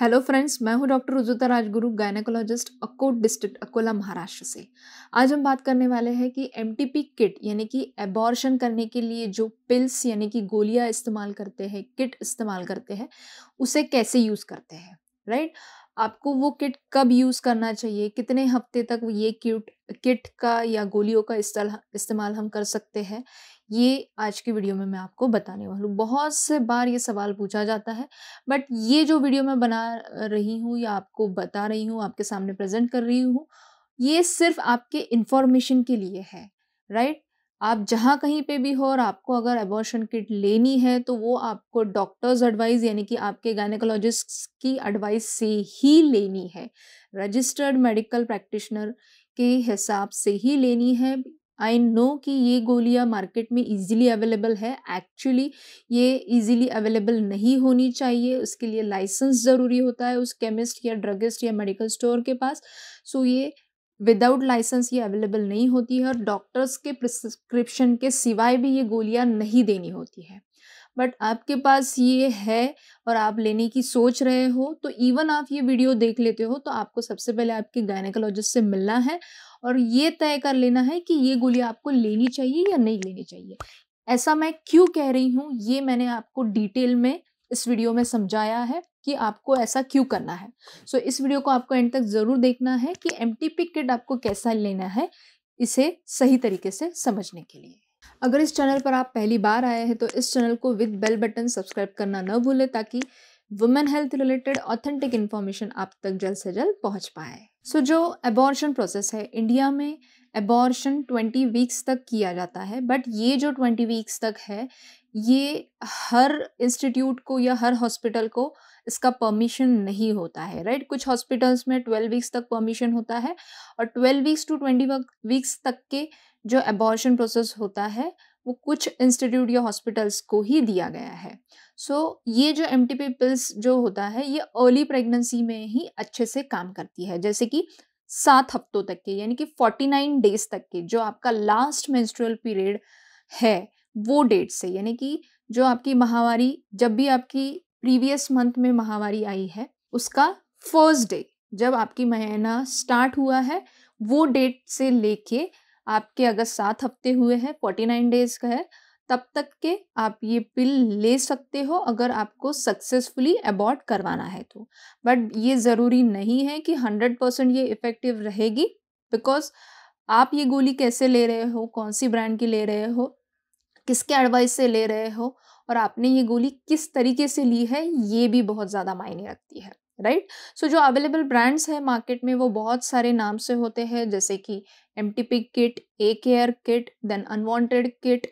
Hello friends मैं हूं doctor Ujuta Rajguru gynaecologist Akot district Akola Maharashtra से आज हम बात करने वाले हैं कि एम किट यानी कि एबॉर्शन करने के लिए जो पिल्स यानी कि गोलियां इस्तेमाल करते हैं किट इस्तेमाल करते हैं उसे कैसे यूज़ करते हैं राइट right? आपको वो किट कब यूज़ करना चाहिए कितने हफ्ते तक ये क्यूट किट का या गोलियों का इस्तेमाल हम कर सकते हैं ये आज की वीडियो में मैं आपको बताने वाली हूँ बहुत से बार ये सवाल पूछा जाता है बट ये जो वीडियो मैं बना रही हूँ या आपको बता रही हूँ आपके सामने प्रेजेंट कर रही हूँ ये सिर्फ आपके इन्फॉर्मेशन के लिए है राइट आप जहाँ कहीं पे भी हो और आपको अगर एबॉर्शन किट लेनी है तो वो आपको डॉक्टर्स एडवाइस यानी कि आपके गायनेकोलॉजिस्ट की एडवाइस से ही लेनी है रजिस्टर्ड मेडिकल प्रैक्टिशनर के हिसाब से ही लेनी है आई नो कि ये गोलियाँ मार्केट में इजीली अवेलेबल है एक्चुअली ये इजीली अवेलेबल नहीं होनी चाहिए उसके लिए लाइसेंस ज़रूरी होता है उस केमिस्ट या ड्रगिस्ट या मेडिकल स्टोर के पास सो so ये विदाउट लाइसेंस ये अवेलेबल नहीं होती है और डॉक्टर्स के प्रिस्क्रिप्शन के सिवाय भी ये गोलियां नहीं देनी होती है बट आपके पास ये है और आप लेने की सोच रहे हो तो इवन आप ये वीडियो देख लेते हो तो आपको सबसे पहले आपके गायनेकोलॉजिस्ट से मिलना है और ये तय कर लेना है कि ये गोलियाँ आपको लेनी चाहिए या नहीं लेनी चाहिए ऐसा मैं क्यों कह रही हूँ ये मैंने आपको डिटेल में इस वीडियो में समझाया है कि आपको ऐसा क्यों करना है सो so, इस वीडियो को आपको एंड तक ज़रूर देखना है कि एम किट आपको कैसा लेना है इसे सही तरीके से समझने के लिए अगर इस चैनल पर आप पहली बार आए हैं तो इस चैनल को विद बेल बटन सब्सक्राइब करना न भूलें ताकि women health related authentic information आप तक जल्द से जल्द पहुंच पाए सो so, जो एबॉर्शन प्रोसेस है इंडिया में एबॉर्शन 20 वीक्स तक किया जाता है बट ये जो 20 वीक्स तक है ये हर इंस्टीट्यूट को या हर हॉस्पिटल को इसका परमिशन नहीं होता है राइट कुछ हॉस्पिटल्स में ट्वेल्व वीक्स तक परमिशन होता है और twelve weeks to twenty weeks तक के जो एबॉर्शन प्रोसेस होता है वो कुछ इंस्टीट्यूट या हॉस्पिटल्स को ही दिया गया है सो so, ये जो एम टी पिल्स जो होता है ये अर्ली प्रेगनेंसी में ही अच्छे से काम करती है जैसे कि सात हफ्तों तक के यानी कि फोर्टी नाइन डेज तक के जो आपका लास्ट मेंस्ट्रुअल पीरियड है वो डेट से यानी कि जो आपकी महावारी जब भी आपकी प्रीवियस मंथ में महावारी आई है उसका फर्स्ट डे जब आपकी महीना स्टार्ट हुआ है वो डेट से लेके आपके अगर सात हफ्ते हुए हैं फोर्टी नाइन डेज का है तब तक के आप ये पिल ले सकते हो अगर आपको सक्सेसफुली अबॉर्ड करवाना है तो बट ये ज़रूरी नहीं है कि हंड्रेड परसेंट ये इफ़ेक्टिव रहेगी बिकॉज आप ये गोली कैसे ले रहे हो कौन सी ब्रांड की ले रहे हो किसके एडवाइस से ले रहे हो और आपने ये गोली किस तरीके से ली है ये भी बहुत ज़्यादा मायने रखती है राइट right? सो so, जो अवेलेबल ब्रांड्स हैं मार्केट में वो बहुत सारे नाम से होते हैं जैसे कि M T P kit A care kit then unwanted kit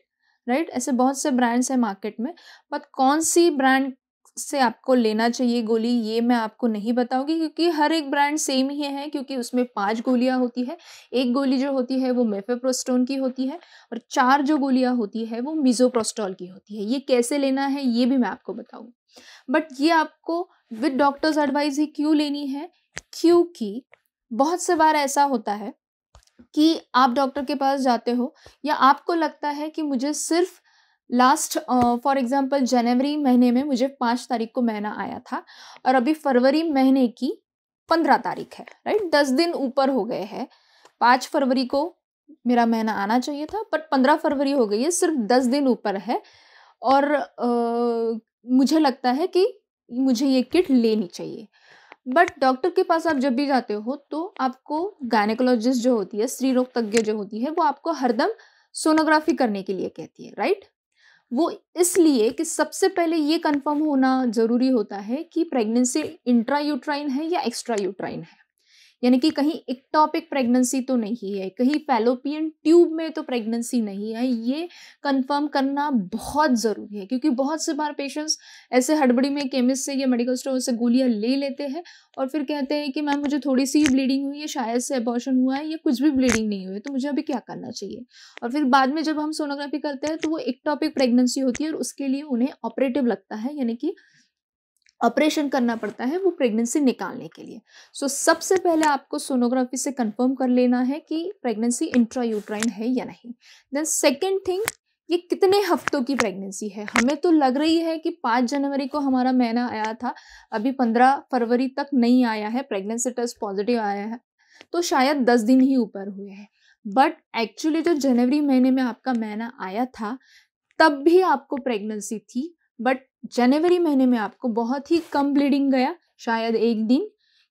right ऐसे बहुत से ब्रांड्स हैं मार्केट में बट कौन सी ब्रांड से आपको लेना चाहिए गोली ये मैं आपको नहीं बताऊंगी क्योंकि हर एक ब्रांड सेम ही है क्योंकि उसमें पांच गोलियां होती है एक गोली जो होती है वो मेफेप्रोस्टोन की होती है और चार जो गोलियां होती है वो मिजोप्रोस्टॉल की होती है ये कैसे लेना है ये भी मैं आपको बताऊँगी बट ये आपको विद डॉक्टर्स एडवाइस ही क्यों लेनी है क्योंकि बहुत से बार ऐसा होता है कि आप डॉक्टर के पास जाते हो या आपको लगता है कि मुझे सिर्फ लास्ट फॉर एग्जांपल जनवरी महीने में मुझे पाँच तारीख को महीना आया था और अभी फरवरी महीने की पंद्रह तारीख है राइट दस दिन ऊपर हो गए हैं पाँच फरवरी को मेरा महीना आना चाहिए था बट पंद्रह फरवरी हो गई है सिर्फ दस दिन ऊपर है और आ, मुझे लगता है कि मुझे ये किट लेनी चाहिए बट डॉक्टर के पास आप जब भी जाते हो तो आपको गायनेकोलॉजिस्ट जो होती है स्त्री रोग तज्ञ जो होती है वो आपको हरदम सोनोग्राफी करने के लिए कहती है राइट वो इसलिए कि सबसे पहले ये कंफर्म होना ज़रूरी होता है कि प्रेगनेंसी इंट्रा यूट्राइन है या एक्स्ट्रा यूट्राइन है यानी कि कहीं इक्टॉपिक प्रेगनेंसी तो नहीं है कहीं फैलोपियन ट्यूब में तो प्रेगनेंसी नहीं है ये कंफर्म करना बहुत ज़रूरी है क्योंकि बहुत से बार पेशेंट्स ऐसे हड़बड़ी में केमिस्ट से या मेडिकल स्टोर से गोलियां ले लेते हैं और फिर कहते हैं कि मैम मुझे थोड़ी सी ब्लीडिंग हुई है शायद से अबॉर्शन हुआ है या कुछ भी ब्लीडिंग नहीं हुई है तो मुझे अभी क्या करना चाहिए और फिर बाद में जब हम सोनोग्राफी करते हैं तो वो इक्टॉपिक प्रेगनेंसी होती है और उसके लिए उन्हें ऑपरेटिव लगता है यानी कि ऑपरेशन करना पड़ता है वो प्रेगनेंसी निकालने के लिए सो so, सबसे पहले आपको सोनोग्राफी से कंफर्म कर लेना है कि प्रेगनेंसी इंट्रा यूट्राइन है या नहीं देन सेकेंड थिंग ये कितने हफ्तों की प्रेगनेंसी है हमें तो लग रही है कि पाँच जनवरी को हमारा महीना आया था अभी पंद्रह फरवरी तक नहीं आया है प्रेगनेंसी टेस्ट पॉजिटिव आया है तो शायद दस दिन ही ऊपर हुए हैं बट एक्चुअली जो जनवरी महीने में आपका महीना आया था तब भी आपको प्रेगनेंसी थी बट जनवरी महीने में आपको बहुत ही कम ब्लीडिंग गया शायद एक दिन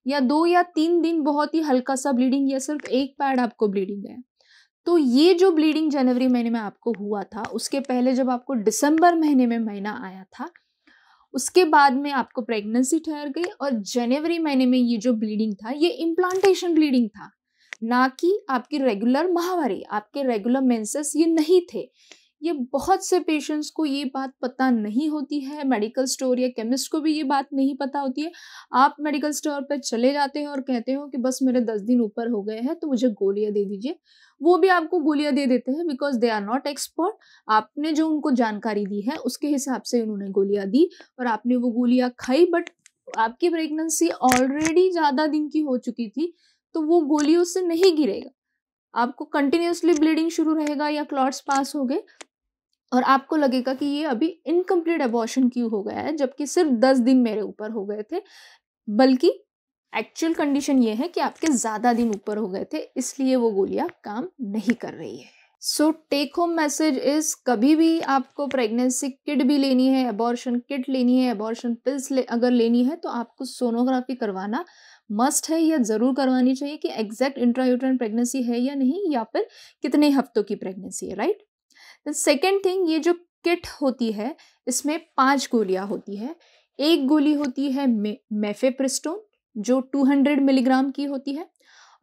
या दो या तीन दिन बहुत ही हल्का सा ब्लीडिंग या सिर्फ एक पैड आपको ब्लीडिंग गया तो ये जो ब्लीडिंग जनवरी महीने में आपको हुआ था उसके पहले जब आपको दिसंबर महीने में महीना आया था उसके बाद में आपको प्रेगनेंसी ठहर गई और जनवरी महीने में ये जो ब्लीडिंग था ये इम्प्लांटेशन ब्लीडिंग था ना कि आपकी रेगुलर महावारी आपके रेगुलर मेंसेस ये नहीं थे ये बहुत से पेशेंट्स को ये बात पता नहीं होती है मेडिकल स्टोर या केमिस्ट को भी ये बात नहीं पता होती है आप मेडिकल स्टोर पर चले जाते हैं और कहते हो कि बस मेरे दस दिन ऊपर हो गए हैं तो मुझे गोलियाँ दे दीजिए वो भी आपको गोलियाँ दे देते हैं because they are not expert आपने जो उनको जानकारी दी है उसके हिसाब से उन्होंने गोलियाँ दी और आपने वो गोलियाँ खाई बट आपकी प्रेगनेंसी ऑलरेडी ज़्यादा दिन की हो चुकी थी तो वो गोलियों से नहीं गिरेगा आपको कंटिन्यूसली ब्लीडिंग शुरू रहेगा या क्लॉट्स पास हो गए और आपको लगेगा कि ये अभी इनकम्प्लीट एबॉर्शन क्यों हो गया है जबकि सिर्फ दस दिन मेरे ऊपर हो गए थे बल्कि एक्चुअल कंडीशन ये है कि आपके ज़्यादा दिन ऊपर हो गए थे इसलिए वो गोलियाँ काम नहीं कर रही है so take home message is कभी भी आपको प्रेगनेंसी किट भी लेनी है एबॉर्शन किट लेनी है एबॉर्शन पिल्स ले, अगर लेनी है तो आपको सोनोग्राफी करवाना मस्ट है या ज़रूर करवानी चाहिए कि एग्जैक्ट इंट्रायूटरन प्रेगनेंसी है या नहीं या फिर कितने हफ्तों की प्रेगनेंसी है राइट सेकेंड थिंग ये जो किट होती है इसमें पांच गोलियां होती है एक गोली होती है मे, मेफेप्रिस्टोन जो 200 मिलीग्राम की होती है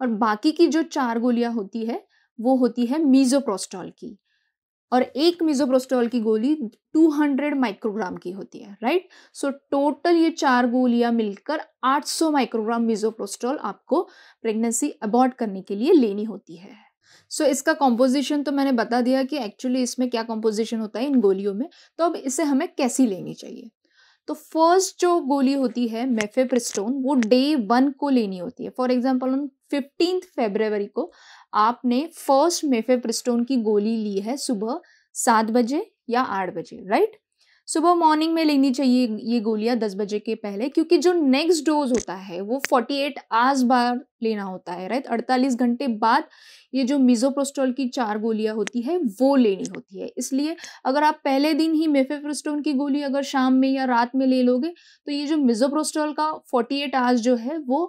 और बाकी की जो चार गोलियां होती है वो होती है मीजोप्रोस्टॉल की और एक मिजोप्रोस्टॉल की गोली 200 माइक्रोग्राम की होती है राइट सो टोटल ये चार गोलियां मिलकर 800 माइक्रोग्राम मिजोप्रोस्टॉल आपको प्रेगनेंसी अबॉर्ड करने के लिए लेनी होती है सो so, इसका कॉम्पोजिशन तो मैंने बता दिया कि एक्चुअली इसमें क्या कॉम्पोजिशन होता है इन गोलियों में तो अब इसे हमें कैसी लेनी चाहिए तो फर्स्ट जो गोली होती है मेफेप्रिस्टोन वो डे वन को लेनी होती है for example on fifteen February को आपने फर्स्ट मेफेप्रिस्टोन की गोली ली है सुबह सात बजे या आठ बजे राइट सुबह मॉर्निंग में लेनी चाहिए ये गोलियां दस बजे के पहले क्योंकि जो नेक्स्ट डोज होता है वो फोर्टी एट आवर्स बार लेना होता है राइट अड़तालीस घंटे बाद ये जो मिजोप्रोस्टोल की चार गोलियां होती है वो लेनी होती है इसलिए अगर आप पहले दिन ही मेफेप्रोस्टोन की गोली अगर शाम में या रात में ले लोगे तो ये जो मिजोप्रोस्टोल का फोर्टी एट आवर्स जो है वो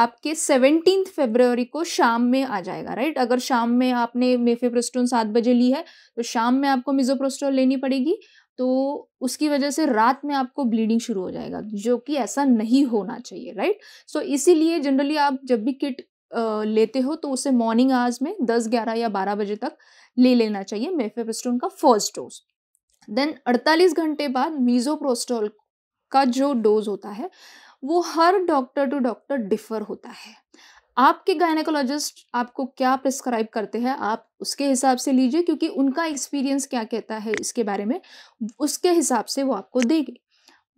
आपके सेवनटीन फेब्रवरी को शाम में आ जाएगा राइट अगर शाम में आपने मेफेप्रोस्टोन सात बजे ली है तो शाम में आपको मिजोप्रोस्टोल लेनी पड़ेगी तो उसकी वजह से रात में आपको ब्लीडिंग शुरू हो जाएगा जो कि ऐसा नहीं होना चाहिए राइट सो so, इसीलिए जनरली आप जब भी किट लेते हो तो उसे मॉर्निंग आवर्स में 10, 11 या 12 बजे तक ले लेना चाहिए मेफेपिस्टोन का फर्स्ट डोज देन 48 घंटे बाद मीजोप्रोस्टोल का जो डोज होता है वो हर डॉक्टर टू डॉक्टर डिफर होता है आपके गायनेकोलॉजिस्ट आपको क्या प्रिस्क्राइब करते हैं आप उसके हिसाब से लीजिए क्योंकि उनका एक्सपीरियंस क्या कहता है इसके बारे में उसके हिसाब से वो आपको देगी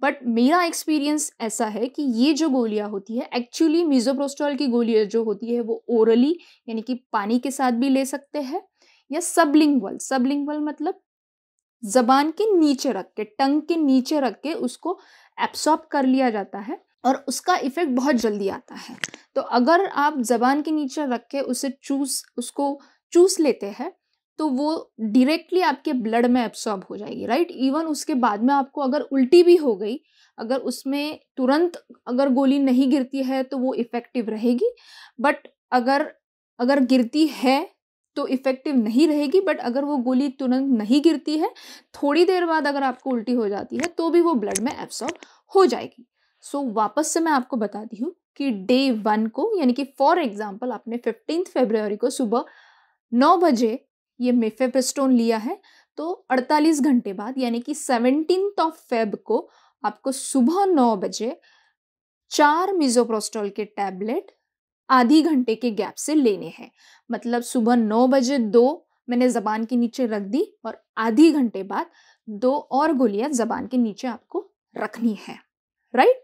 बट मेरा एक्सपीरियंस ऐसा है कि ये जो गोलियां होती है एक्चुअली मिजोप्रोस्टॉल की गोलियां जो होती है वो ओरली यानी कि पानी के साथ भी ले सकते हैं या सबलिंगवल सबलिंगवल मतलब जबान के नीचे रख के टंग के नीचे रख के उसको एब्सॉर्ब कर लिया जाता है और उसका इफ़ेक्ट बहुत जल्दी आता है तो अगर आप ज़बान के नीचे रख के उसे चूस उसको चूस लेते हैं तो वो डायरेक्टली आपके ब्लड में एब्सॉर्ब हो जाएगी राइट इवन उसके बाद में आपको अगर उल्टी भी हो गई अगर उसमें तुरंत अगर गोली नहीं गिरती है तो वो इफ़ेक्टिव रहेगी बट अगर अगर गिरती है तो इफ़ेक्टिव नहीं रहेगी बट अगर वो गोली तुरंत नहीं गिरती है थोड़ी देर बाद अगर आपको उल्टी हो जाती है तो भी वो ब्लड में एब्सॉर्ब हो जाएगी सो so, वापस से मैं आपको बताती हूँ कि डे वन को यानी कि फॉर एग्जाम्पल आपने फिफ्टीन फेब्रवरी को सुबह नौ बजे ये मेफेपेस्टोन लिया है तो 48 घंटे बाद यानी कि सेवनटीन ऑफ फेब को आपको सुबह नौ बजे चार मिजोप्रोस्टोल के टैबलेट आधी घंटे के गैप से लेने हैं मतलब सुबह नौ बजे दो मैंने ज़बान के नीचे रख दी और आधी घंटे बाद दो और गोलियां ज़बान के नीचे आपको रखनी है राइट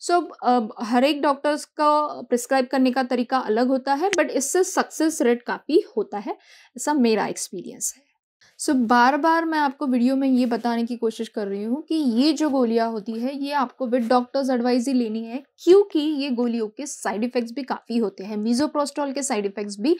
सो so, हर एक डॉक्टर्स का प्रिस्क्राइब करने का तरीका अलग होता है बट इससे सक्सेस रेट काफ़ी होता है ऐसा मेरा एक्सपीरियंस है सो so, बार बार मैं आपको वीडियो में ये बताने की कोशिश कर रही हूँ कि ये जो गोलियाँ होती है ये आपको विद डॉक्टर्स एडवाइज ही लेनी है क्योंकि ये गोलियों के साइड इफ़ेक्ट्स भी काफ़ी होते हैं मीजोप्रोस्टॉल के साइड इफ़ेक्ट्स भी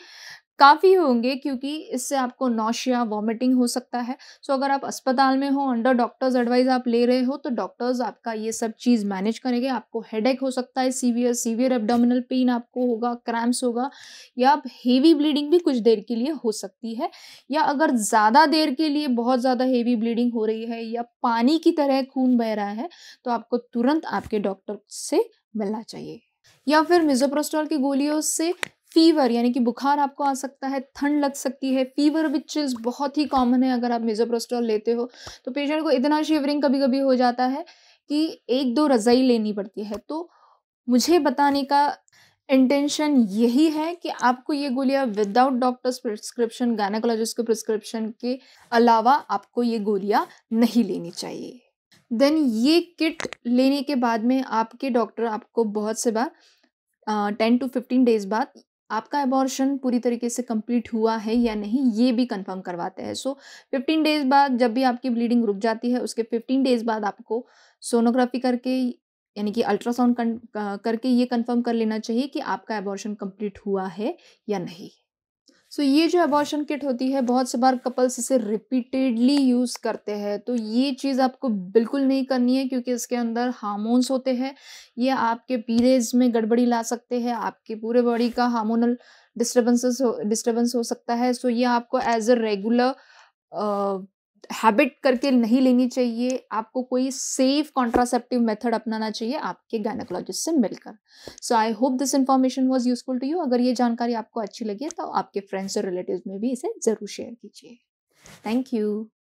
काफ़ी होंगे क्योंकि इससे आपको नौशिया वॉमिटिंग हो सकता है सो अगर आप अस्पताल में हो अंडर डॉक्टर्स एडवाइस आप ले रहे हो तो डॉक्टर्स आपका ये सब चीज़ मैनेज करेंगे आपको हेडेक हो सकता है सीवियर सीवियर एबडोमिनल पेन आपको होगा क्रैम्प्स होगा या आप हेवी ब्लीडिंग भी कुछ देर के लिए हो सकती है या अगर ज़्यादा देर के लिए बहुत ज़्यादा हेवी ब्लीडिंग हो रही है या पानी की तरह खून बह रहा है तो आपको तुरंत आपके डॉक्टर से मिलना चाहिए या फिर मिजोप्रोस्टॉल की गोलियों से फीवर यानी कि बुखार आपको आ सकता है ठंड लग सकती है फीवर विच चिल्स बहुत ही कॉमन है अगर आप मेजोप्रोस्टॉल लेते हो तो पेशेंट को इतना शिवरिंग कभी कभी हो जाता है कि एक दो रज़ाई लेनी पड़ती है तो मुझे बताने का इंटेंशन यही है कि आपको ये गोलियाँ विदाउट डॉक्टर्स प्रिस्क्रिप्शन गायनाकोलॉजिस्ट के प्रिस्क्रिप्शन के अलावा आपको ये गोलियाँ नहीं लेनी चाहिए देन ये किट लेने के बाद में आपके डॉक्टर आपको बहुत से बार टेन टू फिफ्टीन डेज बाद आपका एबॉर्शन पूरी तरीके से कंप्लीट हुआ है या नहीं ये भी कंफर्म करवाते हैं सो फिफ्टीन डेज बाद जब भी आपकी ब्लीडिंग रुक जाती है उसके फिफ्टीन डेज बाद आपको सोनोग्राफी करके यानी कि अल्ट्रासाउंड करके ये कंफर्म कर लेना चाहिए कि आपका एबॉर्शन कंप्लीट हुआ है या नहीं सो so, ये जो अबॉर्शन किट होती है बहुत से बार कपल्स इसे रिपीटेडली यूज़ करते हैं तो ये चीज़ आपको बिल्कुल नहीं करनी है क्योंकि इसके अंदर हार्मोन्स होते हैं ये आपके पीरियड्स में गड़बड़ी ला सकते हैं आपके पूरे बॉडी का हार्मोनल डिस्टर्बेंसेस हो डिस्टर्बेंस हो सकता है सो so, ये आपको एज अ रेगुलर हैबिट करके नहीं लेनी चाहिए आपको कोई सेफ कॉन्ट्रासेप्टिव मेथड अपनाना चाहिए आपके गायनकोलॉजिस्ट से मिलकर so I hope this information was useful to you अगर ये जानकारी आपको अच्छी लगी तो आपके फ्रेंड्स और रिलेटिव में भी इसे ज़रूर शेयर कीजिए थैंक यू